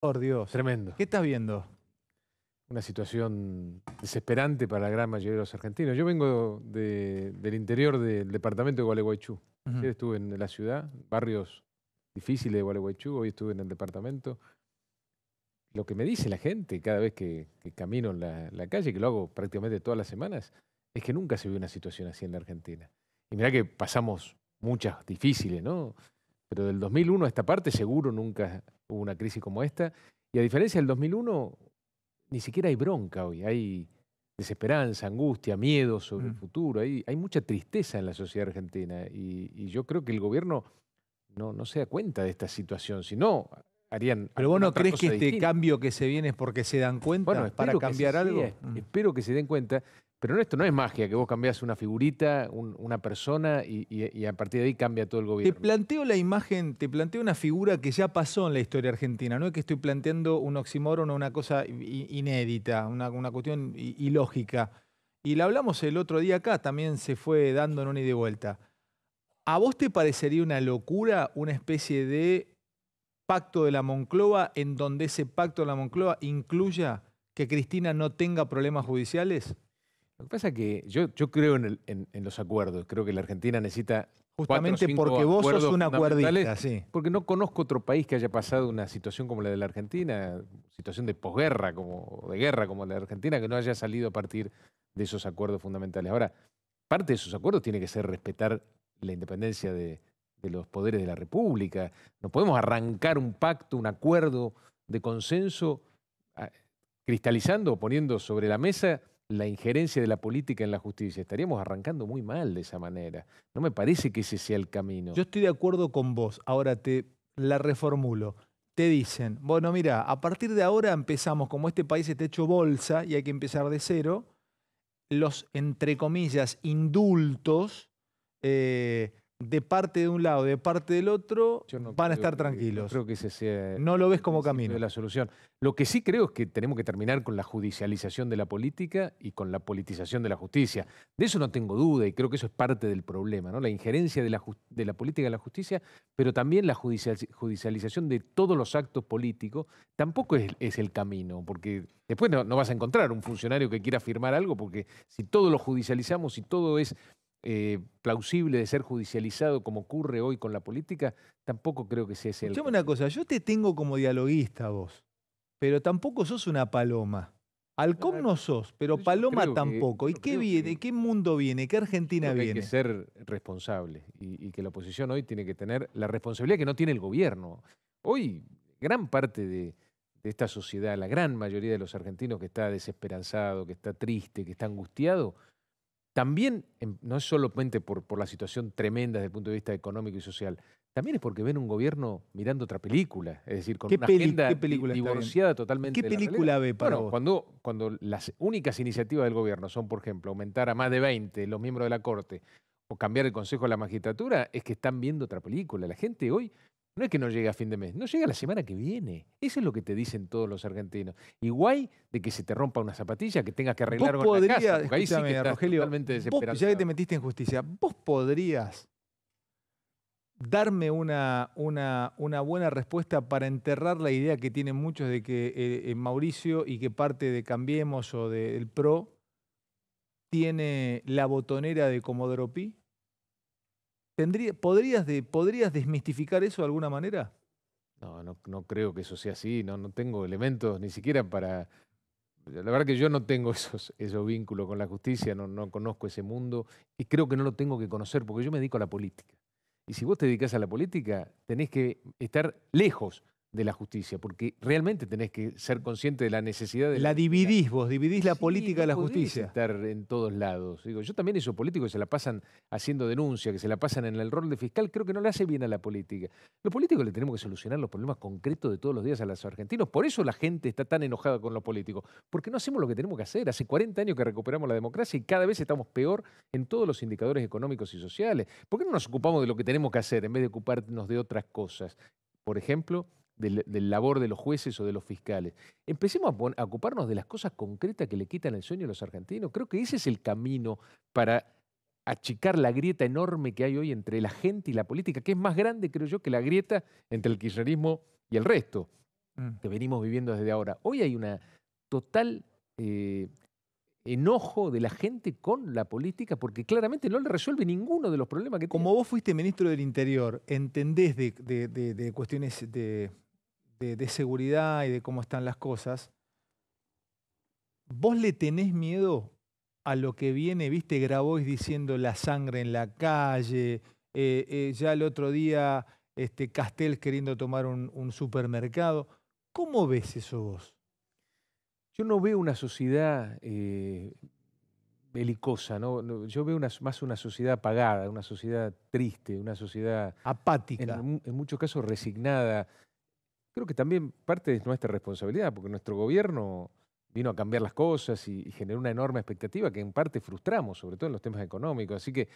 Por Dios. Tremendo. ¿Qué estás viendo? Una situación desesperante para la gran mayoría de los argentinos. Yo vengo del interior del departamento de Gualeguaychú. Ayer estuve en la ciudad, barrios difíciles de Gualeguaychú, hoy estuve en el departamento. Lo que me dice la gente cada vez que, camino en la, la, calle, que lo hago prácticamente todas las semanas, es que nunca se vio una situación así en la Argentina. Y mirá que pasamos muchas difíciles, ¿no? pero del 2001 a esta parte seguro nunca hubo una crisis como esta. Y a diferencia del 2001, ni siquiera hay bronca hoy, hay desesperanza, angustia, miedo sobre el mm. futuro, hay, mucha tristeza en la sociedad argentina y, yo creo que el gobierno no, se da cuenta de esta situación, si no harían... Pero vos no crees que este cambio que se viene es porque se dan cuenta bueno, para cambiar algo. Mm. Espero que se den cuenta. Pero esto no es magia, que vos cambias una figurita, una persona y, a partir de ahí cambia todo el gobierno. Te planteo la imagen, te planteo una figura que ya pasó en la historia argentina. No es que estoy planteando un oxímoron o una cosa inédita, una, una cuestión ilógica. Y la hablamos el otro día acá, también se fue dando en una y de vuelta. ¿A vos te parecería una locura una especie de pacto de la Moncloa en donde ese pacto de la Moncloa incluya que Cristina no tenga problemas judiciales? Lo que pasa es que yo, creo en, los acuerdos. Creo que la Argentina necesita Justamente porque vos sos un acuerdista, sí. Porque no conozco otro país que haya pasado una situación como la de la Argentina, situación de posguerra, como de guerra como la de la Argentina, que no haya salido a partir de esos acuerdos fundamentales. Ahora, parte de esos acuerdos tiene que ser respetar la independencia de, los poderes de la República. No podemos arrancar un pacto, un acuerdo de consenso, ah, cristalizando, o poniendo sobre la mesa la injerencia de la política en la justicia. Estaríamos arrancando muy mal de esa manera. No me parece que ese sea el camino. Yo estoy de acuerdo con vos. Ahora te la reformulo. Te dicen, bueno, mira, a partir de ahora empezamos, como este país está hecho bolsa y hay que empezar de cero, los, entre comillas, indultos eh, de parte de un lado, de parte del otro, van a estar tranquilos. Creo que ese No lo ves como camino. la solución. Lo que sí creo es que tenemos que terminar con la judicialización de la política y con la politización de la justicia. De eso no tengo duda y creo que eso es parte del problema, ¿no? La injerencia de la, política en la justicia, pero también la judicialización de todos los actos políticos tampoco es, el camino, porque después no, vas a encontrar un funcionario que quiera firmar algo, porque si todo lo judicializamos y todo es eh, plausible de ser judicializado como ocurre hoy con la política, tampoco creo que sea ese una cosa, yo te tengo como dialoguista vos, pero tampoco sos una paloma. Halcón no, sos, pero paloma tampoco. ¿Y qué viene? ¿Qué mundo viene? ¿Qué Argentina viene? Hay que ser responsable y, que la oposición hoy tiene que tener la responsabilidad que no tiene el gobierno. Hoy gran parte de esta sociedad, la gran mayoría de los argentinos que está desesperanzado, que está triste, que está angustiado, también, em, no es solamente por, la situación tremenda desde el punto de vista económico y social, también es porque ven un gobierno mirando otra película, es decir, con una agenda divorciada totalmente. ¿Qué película ve para bueno, vos? Cuando, cuando las únicas iniciativas del gobierno son, por ejemplo, aumentar a más de 20 los miembros de la Corte o cambiar el Consejo de la Magistratura, es que están viendo otra película. La gente hoy no es que no llegue a fin de mes, no llega la semana que viene. Eso es lo que te dicen todos los argentinos. Igual de que se te rompa una zapatilla, que tengas que arreglar con la casa, ahí sí que Rogelio, desesperado. ya que te metiste en justicia, vos podrías darme una, una, buena respuesta para enterrar la idea que tienen muchos de que eh, eh, Mauricio y que parte de Cambiemos o del PRO tiene la botonera de Comodoro Pi? podrías, de, ¿Podrías desmistificar eso de alguna manera? No, no, creo que eso sea así, no, no tengo elementos ni siquiera para... La verdad que yo no tengo esos, esos vínculos con la justicia, no, no conozco ese mundo y creo que no lo tengo que conocer porque yo me dedico a la política. Y si vos te dedicas a la política, tenés que estar lejos de la justicia, porque realmente tenés que ser consciente de la necesidad de... La, dividís vos, dividís la política de la justicia. estar en todos lados. Digo, yo también esos políticos que se la pasan haciendo denuncia, que se la pasan en el rol de fiscal, creo que no le hace bien a la política. Los políticos le tenemos que solucionar los problemas concretos de todos los días a los argentinos. Por eso la gente está tan enojada con los políticos, porque no hacemos lo que tenemos que hacer. Hace 40 años que recuperamos la democracia y cada vez estamos peor en todos los indicadores económicos y sociales. ¿Por qué no nos ocupamos de lo que tenemos que hacer en vez de ocuparnos de otras cosas? Por ejemplo, del, labor de los jueces o de los fiscales. Empecemos a, ocuparnos de las cosas concretas que le quitan el sueño a los argentinos. Creo que ese es el camino para achicar la grieta enorme que hay hoy entre la gente y la política, que es más grande, creo yo, que la grieta entre el kirchnerismo y el resto mm. que venimos viviendo desde ahora. Hoy hay una total eh, enojo de la gente con la política porque claramente no le resuelve ninguno de los problemas que Como vos fuiste ministro del Interior, ¿entendés de cuestiones de, de, seguridad y de cómo están las cosas, ¿vos le tenés miedo a lo que viene? ¿Viste Grabois diciendo la sangre en la calle? Eh, eh, ya el otro día este, Castel queriendo tomar un, supermercado. ¿Cómo ves eso vos? Yo no veo una sociedad eh, belicosa, ¿no? yo veo más una sociedad apagada, una sociedad triste, una sociedad... Apática. en muchos casos resignada, creo que también parte es nuestra responsabilidad, porque nuestro gobierno vino a cambiar las cosas y, generó una enorme expectativa que en parte frustramos, sobre todo en los temas económicos. Así que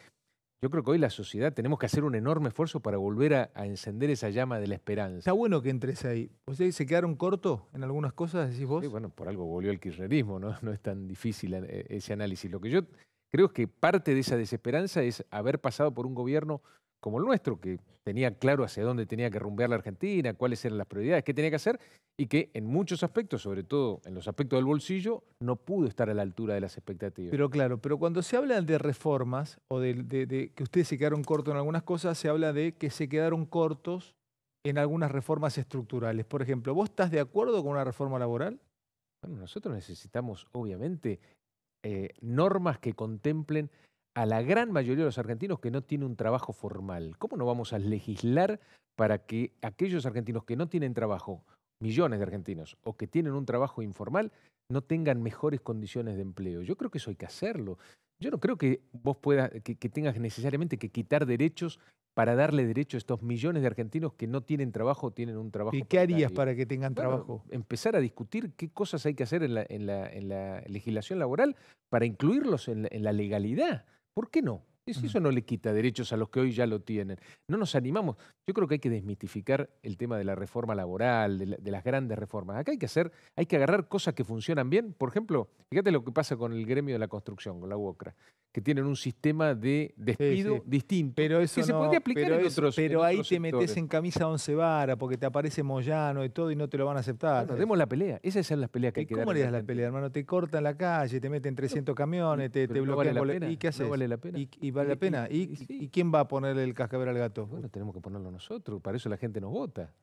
yo creo que hoy la sociedad tenemos que hacer un enorme esfuerzo para volver a, encender esa llama de la esperanza. Está bueno que entres ahí. ¿Ustedes se quedaron cortos en algunas cosas, decís vos? Sí, bueno, por algo volvió el kirchnerismo, ¿no? No es tan difícil eh, ese análisis. Lo que yo creo es que parte de esa desesperanza es haber pasado por un gobierno como el nuestro, que tenía claro hacia dónde tenía que rumbear la Argentina, cuáles eran las prioridades, qué tenía que hacer, y que en muchos aspectos, sobre todo en los aspectos del bolsillo, no pudo estar a la altura de las expectativas. Pero claro, pero cuando se habla de reformas o de, que ustedes se quedaron cortos en algunas cosas, se habla de que se quedaron cortos en algunas reformas estructurales. Por ejemplo, ¿vos estás de acuerdo con una reforma laboral? Bueno, nosotros necesitamos, obviamente, eh, normas que contemplen a la gran mayoría de los argentinos que no tienen un trabajo formal. ¿Cómo no vamos a legislar para que aquellos argentinos que no tienen trabajo, millones de argentinos, o que tienen un trabajo informal, no tengan mejores condiciones de empleo? Yo creo que eso hay que hacerlo. Yo no creo que vos puedas, que, tengas necesariamente que quitar derechos para darle derecho a estos millones de argentinos que no tienen trabajo tienen un trabajo. ¿Y qué harías para que tengan trabajo? Empezar a discutir qué cosas hay que hacer en la, legislación laboral para incluirlos en la legalidad. ¿Por qué no? Eso, eso no le quita derechos a los que hoy ya lo tienen. No nos animamos. Yo creo que hay que desmitificar el tema de la reforma laboral, de, las grandes reformas. Acá hay que hacer, hay que agarrar cosas que funcionan bien. Por ejemplo, fíjate lo que pasa con el gremio de la construcción, con la UOCRA, que tienen un sistema de despido distinto. Pero eso que no, se podría pero ahí te metes en camisa once vara porque te aparece Moyano y todo y no te lo van a aceptar. tenemos la pelea. Esas son las peleas que hay que dar. ¿Cómo le das la pelea, hermano? Te cortan la calle, te meten 300 camiones, te, bloquean. ¿Y qué haces? No vale la pena vale la pena. ¿Y, quién va a poner el cascabel al gato? Bueno, tenemos que ponerlo nosotros, para eso la gente nos vota.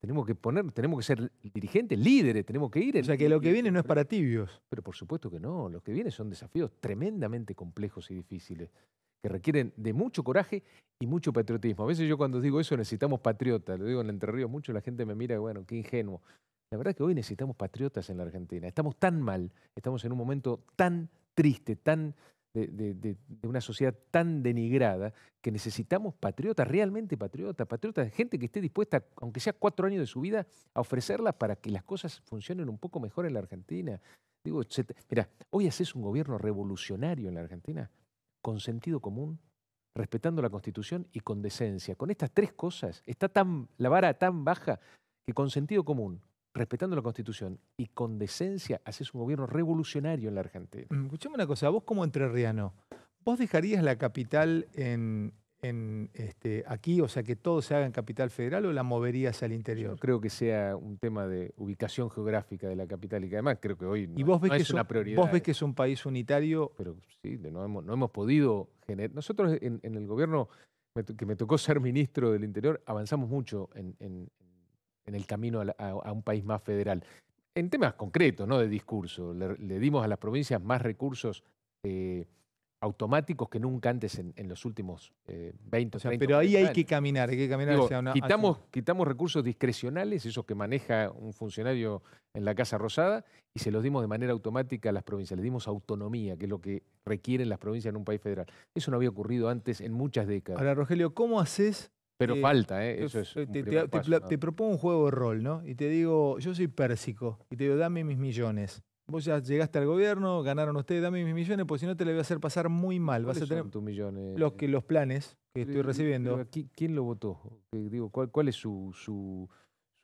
Tenemos que poner, tenemos que ser dirigentes, líderes, tenemos que ir. O sea que lo que viene no es para tibios. Pero por supuesto que no, lo que viene son desafíos tremendamente complejos y difíciles, que requieren de mucho coraje y mucho patriotismo. A veces yo cuando digo eso necesitamos patriotas, lo digo en Entre Ríos mucho, la gente me mira, bueno, qué ingenuo. La verdad es que hoy necesitamos patriotas en la Argentina. Estamos tan mal, estamos en un momento tan triste, tan de, una sociedad tan denigrada que necesitamos patriotas, realmente patriotas, gente que esté dispuesta, aunque sea cuatro años de su vida, a ofrecerla para que las cosas funcionen un poco mejor en la Argentina. Digo, mira, hoy haces un gobierno revolucionario en la Argentina, con sentido común, respetando la Constitución y con decencia. Con estas tres cosas está tan, la vara tan baja que con sentido común, respetando la Constitución y con decencia haces un gobierno revolucionario en la Argentina. Mm, escuchame una cosa, vos como entrerriano, ¿vos dejarías la capital en, este, aquí, o sea, que todo se haga en capital federal o la moverías al interior? Yo creo que sea un tema de ubicación geográfica de la capital y que además creo que hoy no, ¿Y vos es, una prioridad. Vos ves que es un país unitario. Pero sí, no hemos, podido generar. Nosotros en, el gobierno que me tocó ser ministro del Interior avanzamos mucho en en el camino a, un país más federal. En temas concretos, no de discurso, le, dimos a las provincias más recursos eh, automáticos que nunca antes en, los últimos 20 eh, o sea, Pero ahí hay que caminar, hay que caminar Quitamos, quitamos recursos discrecionales, esos que maneja un funcionario en la Casa Rosada, y se los dimos de manera automática a las provincias. Le dimos autonomía, que es lo que requieren las provincias en un país federal. Eso no había ocurrido antes en muchas décadas. Ahora, Rogelio, ¿cómo haces pero eh, falta, ¿eh? Eso es. Te, propongo un juego de rol, ¿no? Y te digo, yo soy pérsico. Y te digo, dame mis millones. Vos ya llegaste al gobierno, ganaron ustedes, dame mis millones, porque si no te le voy a hacer pasar muy mal. Vas a tener tus millones? Los, que, los planes que estoy eh, recibiendo. ¿Quién lo votó? Digo, ¿cuál, cuál es su,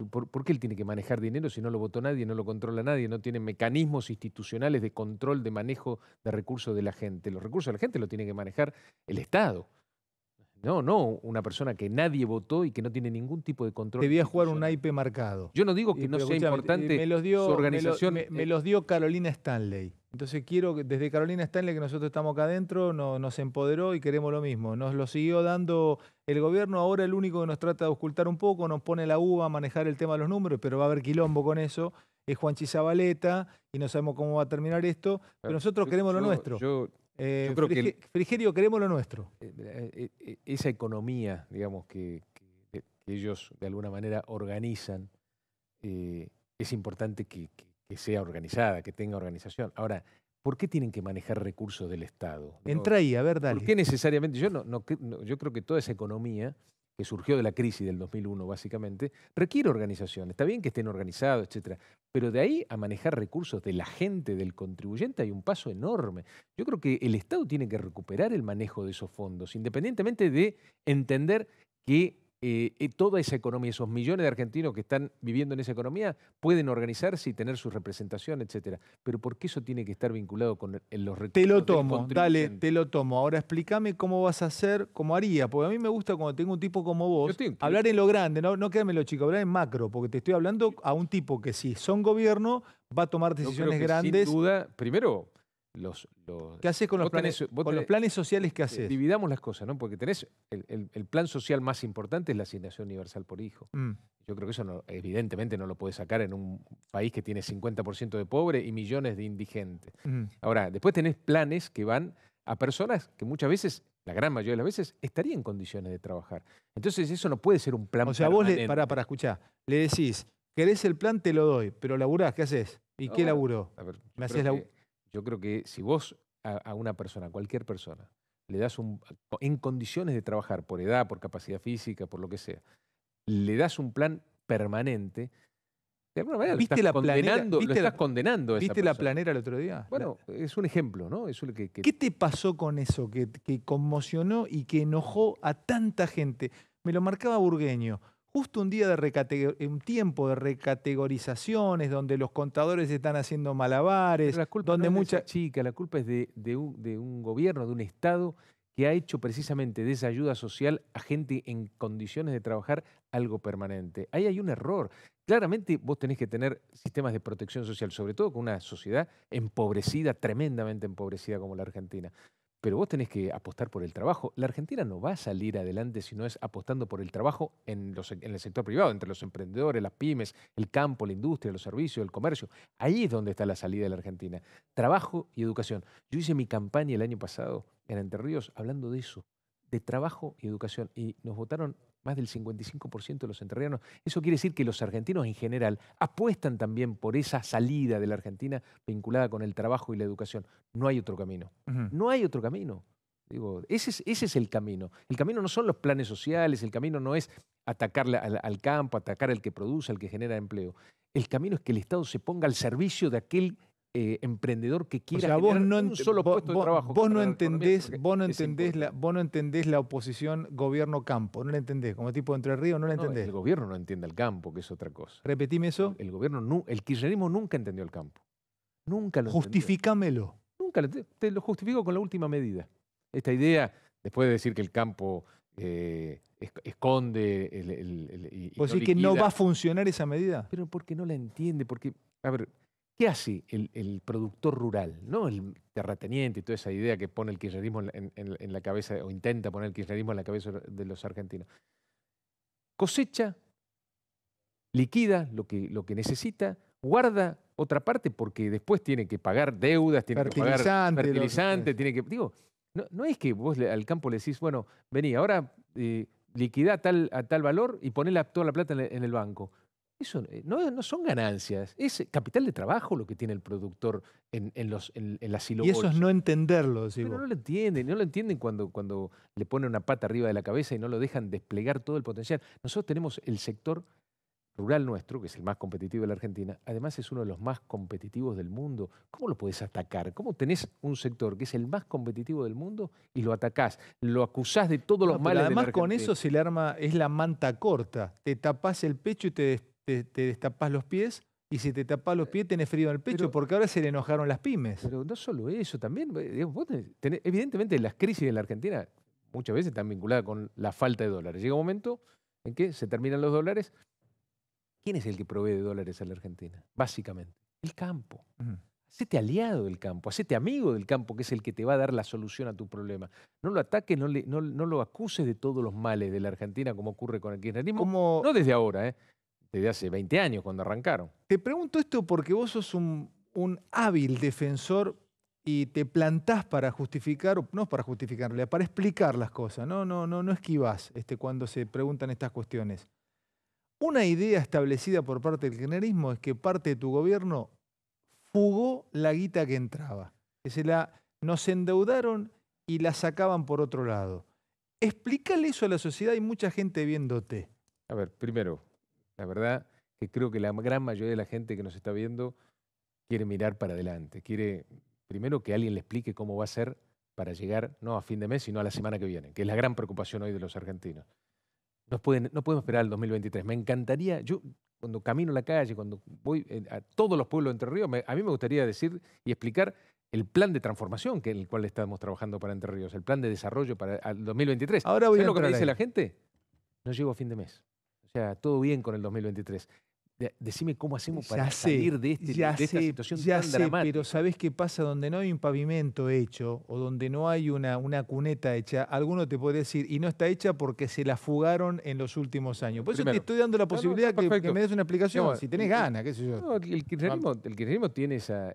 por, qué él tiene que manejar dinero si no lo votó nadie, no lo controla nadie, no tiene mecanismos institucionales de control, de manejo de recursos de la gente? Los recursos de la gente lo tiene que manejar el Estado. No, no, una persona que nadie votó y que no tiene ningún tipo de control. Debía jugar un IP marcado. Yo no digo que no sea importante me su organización. Me, eh. los dio Carolina Stanley. Entonces quiero que desde Carolina Stanley, que nosotros estamos acá adentro, nos empoderó y queremos lo mismo. Nos lo siguió dando el gobierno, ahora el único que nos trata de ocultar un poco, nos pone la uva a manejar el tema de los números, pero va a haber quilombo con eso. Es Juan Chizabaleta y no sabemos cómo va a terminar esto, pero nosotros queremos lo nuestro. Yo eh, Frigerio, queremos lo nuestro. Eh, eh, eh, esa economía, digamos, que, ellos de alguna manera organizan, es importante que, sea organizada, que tenga organización. Ahora, ¿por qué tienen que manejar recursos del Estado? Entra ahí, a ver, dale. ¿Por qué necesariamente? Yo, no, yo creo que toda esa economía que surgió de la crisis del 2001 básicamente, requiere organización. Está bien que estén organizados, etcétera, pero de ahí a manejar recursos de la gente, del contribuyente, hay un paso enorme. Yo creo que el Estado tiene que recuperar el manejo de esos fondos, independientemente de entender que eh, eh, toda esa economía, esos millones de argentinos que están viviendo en esa economía, pueden organizarse y tener su representación, etcétera. Pero ¿por qué eso tiene que estar vinculado con los retos? Te lo tomo, dale, te lo tomo. Ahora explícame cómo vas a hacer, cómo haría, porque a mí me gusta cuando tengo un tipo como vos, hablar en lo grande, no, no lo chico, hablar en macro, porque te estoy hablando a un tipo que si son gobierno va a tomar decisiones grandes. Sin duda, primero los, ¿Qué haces con, los planes, los planes sociales qué haces? Dividamos las cosas, ¿no? Porque tenés el, plan social más importante es la asignación universal por hijo. Mm. Yo creo que eso evidentemente no lo podés sacar en un país que tiene 50% de pobre y millones de indigentes. Mm. Ahora, después tenés planes que van a personas que muchas veces, la gran mayoría de las veces, estarían en condiciones de trabajar. Entonces eso no puede ser un plan O sea, vos, le, para, para escuchar, le decís, querés el plan, te lo doy, pero laburás, ¿qué haces? ¿Y qué laburo? Ver, ¿Me haces la yo creo que si vos a, una persona, a cualquier persona, le das un, en condiciones de trabajar por edad, por capacidad física, por lo que sea, le das un plan permanente, ¿Viste la condenando, planera, ¿viste ¿Viste la planera el otro día? Bueno, es un ejemplo, ¿no? ¿Qué te pasó con eso que, que conmocionó y que enojó a tanta gente? Me lo marcaba Burgueño justo un día de un tiempo de recategorizaciones donde los contadores están haciendo malabares, la culpa donde mucha es la culpa es de, de, un, de, un, gobierno, de un estado que ha hecho precisamente de esa ayuda social a gente en condiciones de trabajar algo permanente. Ahí hay un error. Claramente vos tenés que tener sistemas de protección social, sobre todo con una sociedad empobrecida, tremendamente empobrecida como la Argentina. Pero vos tenés que apostar por el trabajo. La Argentina no va a salir adelante si no es apostando por el trabajo en, los, en el sector privado, entre los emprendedores, las pymes, el campo, la industria, los servicios, el comercio. Ahí es donde está la salida de la Argentina. Trabajo y educación. Yo hice mi campaña el año pasado en Entre Ríos hablando de eso, de trabajo y educación. Y nos votaron más del 55% de los entrerrianos. Eso quiere decir que los argentinos en general apuestan también por esa salida de la Argentina vinculada con el trabajo y la educación. No hay otro camino. No hay otro camino. Digo, ese es, el camino. El camino no son los planes sociales, el camino no es atacar al, al, campo, atacar al que produce, al que genera empleo. El camino es que el Estado se ponga al servicio de aquel eh, emprendedor que quiera o no un solo puesto de trabajo. Vos no, entendés, vos no, entendés la, vos no entendés la oposición gobierno-campo, no la entendés, como tipo de Entre Ríos no la entendés. el gobierno no entiende el campo, que es otra cosa. Repetime eso. El, gobierno, el kirchnerismo nunca entendió el campo. Nunca lo Justificámelo. Nunca lo, te lo justifico con la última medida. Esta idea, después de decir que el campo eh, esconde el, el, que no va a funcionar esa medida? Pero porque no la entiende, porque, a ver, ¿Qué hace el, productor rural? ¿no? El terrateniente y toda esa idea que pone el kirchnerismo en, la cabeza, o intenta poner el kirchnerismo en la cabeza de los argentinos. Cosecha, liquida lo que, necesita, guarda otra parte porque después tiene que pagar deudas, tiene que pagar fertilizante, tiene que... Digo, no, es que vos al campo le decís, bueno, vení, ahora eh, liquida tal, a tal valor y poné toda la plata en el banco. Eso eh, no, no, son ganancias, es capital de trabajo lo que tiene el productor en, en los, en, Y eso es no entenderlo. no lo entienden, no lo entienden cuando, cuando le ponen una pata arriba de la cabeza y no lo dejan desplegar todo el potencial. Nosotros tenemos el sector rural nuestro, que es el más competitivo de la Argentina, además es uno de los más competitivos del mundo. ¿Cómo lo puedes atacar? ¿Cómo tenés un sector que es el más competitivo del mundo y lo atacás? Lo acusás de todos los males. Además, con eso se le arma, es la manta corta. Te tapás el pecho y te te, te los pies y si te tapas los eh, pies tenés frío en el pecho, porque ahora se le enojaron las pymes. Pero no solo eso, también, eh, evidentemente las crisis en la Argentina muchas veces están vinculadas con la falta de dólares. Llega un momento en que se terminan los dólares. ¿Quién es el que provee de dólares a la Argentina? Básicamente, el campo. Hacete aliado del campo, hacete amigo del campo, que es el que te va a dar la solución a tu problema. No lo ataques, no, no, lo acuses de todos los males de la Argentina, como ocurre con el kirchnerismo. No desde ahora, ¿eh? desde hace 20 años cuando arrancaron. Te pregunto esto porque vos sos un, hábil defensor y te plantás para justificar, no para justificarle, para explicar las cosas, no, no, no, no esquivás este, cuando se preguntan estas cuestiones. Una idea establecida por parte del generalismo es que parte de tu gobierno fugó la guita que entraba, que se la nos endeudaron y la sacaban por otro lado. Explícale eso a la sociedad y mucha gente viéndote. A ver, primero, la verdad que creo que la gran mayoría de la gente que nos está viendo quiere mirar para adelante, quiere primero que alguien le explique cómo va a ser para llegar no a fin de mes, sino a la semana que viene, que es la gran preocupación hoy de los argentinos. no podemos esperar al 2023. Me encantaría, yo cuando camino la calle, cuando voy eh, a todos los pueblos de Entre Ríos, a mí me gustaría decir y explicar el plan de transformación que en el cual estamos trabajando para Entre Ríos, el plan de desarrollo para el 2023. Ahora lo que me dice la gente? No llego a fin de mes sea, todo bien con el 2023. decime cómo hacemos para salir de, este, esta situación tan Pero sabes qué pasa? Donde no hay un pavimento hecho o donde no hay una, una cuneta hecha, alguno te puede decir, y no está hecha porque se la fugaron en los últimos años. Por eso te estoy dando la posibilidad de que, me des una explicación, si tenés ganas, qué sé yo. el, kirchnerismo, tiene esa,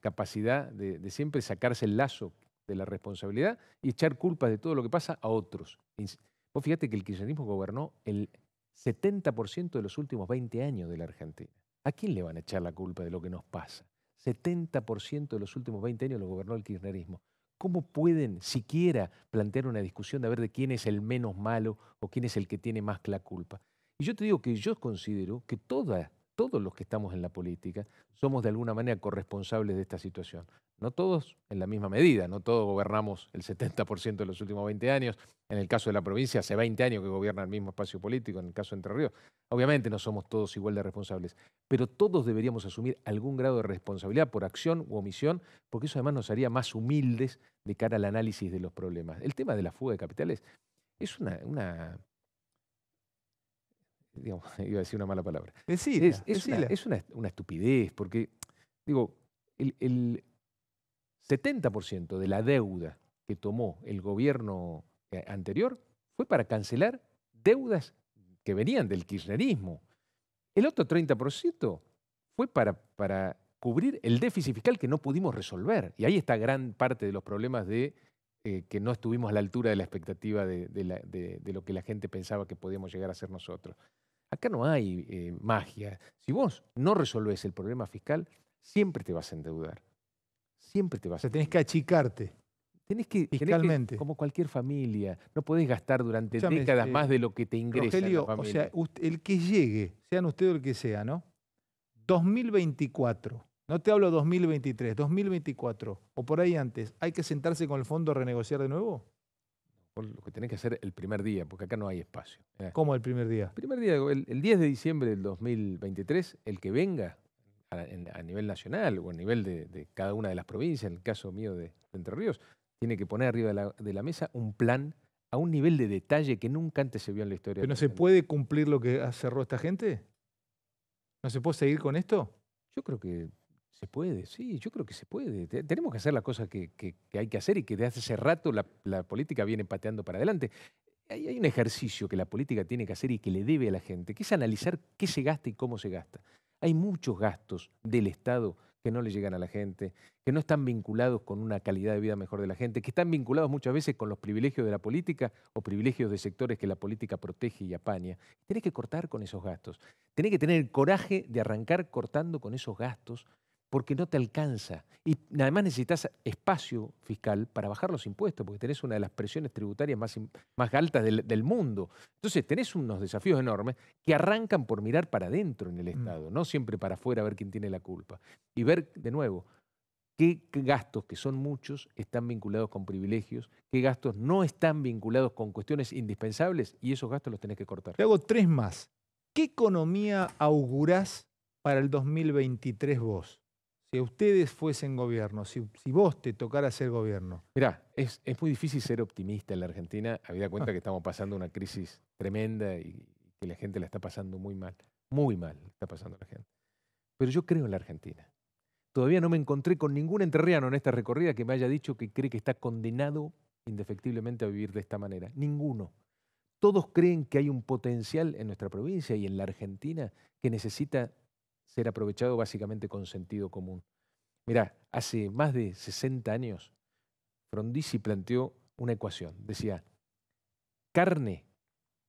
capacidad de, siempre sacarse el lazo de la responsabilidad y echar culpas de todo lo que pasa a otros. Vos fíjate que el kirchnerismo gobernó el 70% de los últimos 20 años de la Argentina. ¿A quién le van a echar la culpa de lo que nos pasa? 70% de los últimos 20 años lo gobernó el kirchnerismo. ¿Cómo pueden siquiera plantear una discusión de a ver de quién es el menos malo o quién es el que tiene más la culpa? Y yo te digo que yo considero que toda todos los que estamos en la política somos de alguna manera corresponsables de esta situación. No todos en la misma medida, no todos gobernamos el 70% de los últimos 20 años. En el caso de la provincia, hace 20 años que gobierna el mismo espacio político, en el caso de Entre Ríos. Obviamente no somos todos igual de responsables, pero todos deberíamos asumir algún grado de responsabilidad por acción u omisión, porque eso además nos haría más humildes de cara al análisis de los problemas. El tema de la fuga de capitales es una, una iba a decir una mala palabra. es, una, estupidez, porque, digo, el, 70% de la deuda que tomó el gobierno eh, anterior fue para cancelar deudas que venían del kirchnerismo. El otro 30% fue para, cubrir el déficit fiscal que no pudimos resolver. Y ahí está gran parte de los problemas de eh, que no estuvimos a la altura de la expectativa de, de, lo que la gente pensaba que podíamos llegar a ser nosotros. Acá no hay eh, magia. Si vos no resolvés el problema fiscal, siempre te vas a endeudar. Siempre te vas a endeudar. tenés que achicarte. Tenés que, Fiscalmente. como cualquier familia, no podés gastar durante décadas eh, más de lo que te ingresa. Rogelio, o sea, el que llegue, sean ustedes o el que sea, ¿no? 2024, no te hablo 2023, 2024, o por ahí antes, ¿hay que sentarse con el fondo a renegociar de nuevo? lo que tenés que hacer el primer día, porque acá no hay espacio. ¿eh? ¿Cómo el primer día? El primer día, el, 10 de diciembre del 2023, el que venga a, nivel nacional o a nivel de, cada una de las provincias, en el caso mío de, Entre Ríos, tiene que poner arriba de la, de la, mesa un plan a un nivel de detalle que nunca antes se vio en la historia. ¿Pero no se puede cumplir lo que cerró esta gente? ¿No se puede seguir con esto? Yo creo que se puede, sí, yo creo que se puede. tenemos que hacer la cosa que, hay que hacer y que desde hace rato la, política viene pateando para adelante. Hay, hay, un ejercicio que la política tiene que hacer y que le debe a la gente, que es analizar qué se gasta y cómo se gasta. Hay muchos gastos del Estado que no le llegan a la gente, que no están vinculados con una calidad de vida mejor de la gente, que están vinculados muchas veces con los privilegios de la política o privilegios de sectores que la política protege y apaña. Tenés que cortar con esos gastos. Tenés que tener el coraje de arrancar cortando con esos gastos porque no te alcanza. Y además necesitas espacio fiscal para bajar los impuestos, porque tenés una de las presiones tributarias más, más altas del, mundo. Entonces tenés unos desafíos enormes que arrancan por mirar para adentro en el mm. Estado, no siempre para afuera a ver quién tiene la culpa. Y ver, de nuevo, qué gastos, que son muchos, están vinculados con privilegios, qué gastos no están vinculados con cuestiones indispensables y esos gastos los tenés que cortar. Te hago tres más. ¿Qué economía augurás para el 2023 vos? que ustedes fuesen gobierno, si, vos te tocara ser gobierno? Mirá, es, muy difícil ser optimista en la Argentina, habida cuenta que estamos pasando una crisis tremenda y que la gente la está pasando muy mal, muy mal está pasando la gente. Pero yo creo en la Argentina. Todavía no me encontré con ningún enterriano en esta recorrida que me haya dicho que cree que está condenado indefectiblemente a vivir de esta manera. Ninguno. Todos creen que hay un potencial en nuestra provincia y en la Argentina que necesita ser aprovechado básicamente con sentido común. Mirá, hace más de 60 años, Frondizi planteó una ecuación. Decía, carne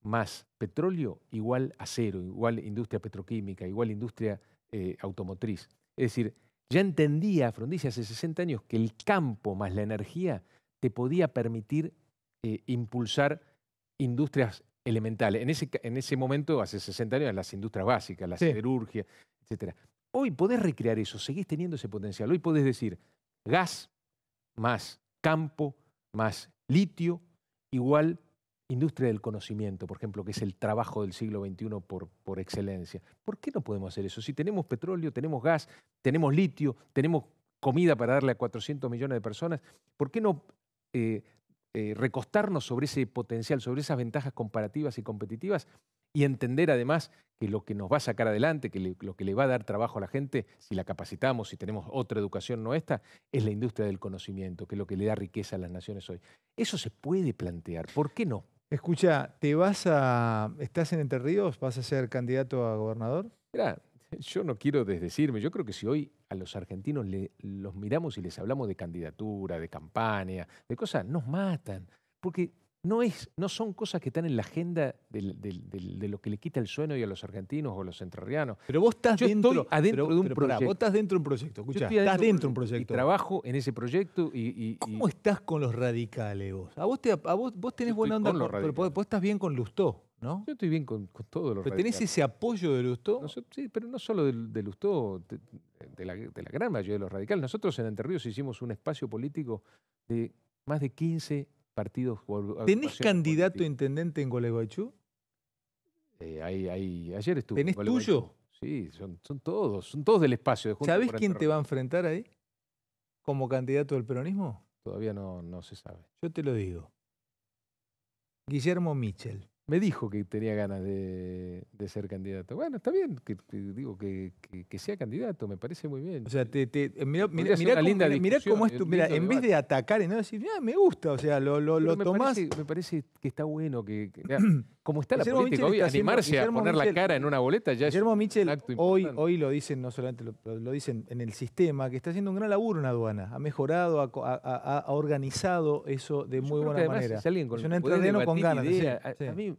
más petróleo igual acero, igual industria petroquímica, igual industria eh, automotriz. Es decir, ya entendía Frondizi hace 60 años que el campo más la energía te podía permitir eh, impulsar industrias elementales. En ese, en ese, momento, hace 60 años, las industrias básicas, la siderurgia, Hoy podés recrear eso, seguís teniendo ese potencial. Hoy podés decir gas más campo más litio igual industria del conocimiento, por ejemplo, que es el trabajo del siglo XXI por, por excelencia. ¿Por qué no podemos hacer eso? Si tenemos petróleo, tenemos gas, tenemos litio, tenemos comida para darle a 400 millones de personas, ¿por qué no eh, eh, recostarnos sobre ese potencial, sobre esas ventajas comparativas y competitivas y entender además que lo que nos va a sacar adelante, que lo que le va a dar trabajo a la gente, si la capacitamos, si tenemos otra educación no esta, es la industria del conocimiento, que es lo que le da riqueza a las naciones hoy. Eso se puede plantear, ¿por qué no? Escucha, ¿te vas a. ¿Estás en Entre Ríos? ¿Vas a ser candidato a gobernador? Mira, yo no quiero desdecirme. Yo creo que si hoy a los argentinos los miramos y les hablamos de candidatura, de campaña, de cosas, nos matan. Porque no, es, no son cosas que están en la agenda de lo que le quita el sueño y a los argentinos o a los entrerrianos. Pero vos estás dentro, de un proyecto. vos estás dentro de un proyecto, escuchá, estás dentro de un proyecto. Y trabajo en ese proyecto y, ¿Cómo estás con los radicales vos? A vos, tenés buena onda, con los vos, estás bien con Lustó. ¿No? Yo estoy bien con, todos los ¿Pero radicales. tenés ese apoyo de Lustó? sí, pero no solo de, Lustó, de, la, gran mayoría de los radicales. Nosotros en Entre hicimos un espacio político de más de 15 partidos. ¿Tenés candidato a intendente en Gualeguaychú? Eh, ayer estuve. ¿Tenés tuyo? Sí, son, todos, son todos del espacio. De ¿Sabés quién te va a enfrentar ahí? ¿Como candidato del peronismo? Todavía no, no se sabe. Yo te lo digo. Guillermo Michel me dijo que tenía ganas de, ser candidato. Bueno, está bien, que, digo que, sea candidato, me parece muy bien. O sea, te, te eh, mirá, cómo, es tu, mira, en vez de atacar y no decir, mira, ah, me gusta, o sea, lo, lo, me tomás. Parece, me parece que está bueno que. como está la política hoy, animarse a poner la cara en una boleta ya es hoy, hoy lo dicen, no solamente lo, dicen en el sistema, que está haciendo un gran laburo en aduana. Ha mejorado, ha, organizado eso de muy buena manera. Si alguien con, con ganas. a, mí,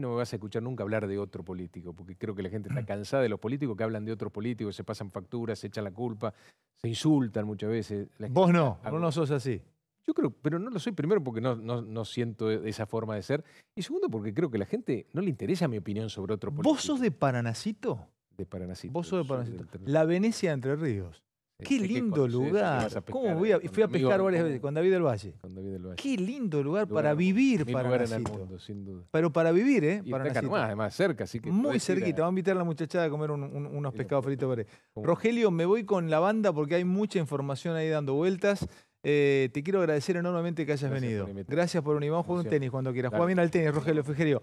no me vas a escuchar nunca hablar de otro político, porque creo que la gente está mm. cansada de los políticos que hablan de otros políticos, se pasan facturas, se echan la culpa, se insultan muchas veces. Vos no, algunos sos así. Yo creo, pero no lo soy primero porque no, no, no, siento e, esa forma de ser. Y segundo porque creo que a la gente no le interesa mi opinión sobre otro político. ¿Vos de Paranacito? De Paranacito. Vos de Paranacito. La Venecia de Entre Ríos. Qué lindo lugar. ¿Cómo voy a, fui a pescar varias veces con David del Valle. Con David del Valle. Qué lindo lugar, para vivir para lugar en el mundo, sin duda. Pero para vivir, ¿eh? Y para más más, además, cerca, así que. Muy cerquita. Vamos a invitar a la muchachada a comer unos pescados fritos Rogelio, me voy con la banda porque hay mucha información ahí dando vueltas. Eh, te quiero agradecer enormemente que hayas venido. Gracias por un Iván. Juega un tenis cuando quieras. Juega bien al tenis, Rogelio Fijerio.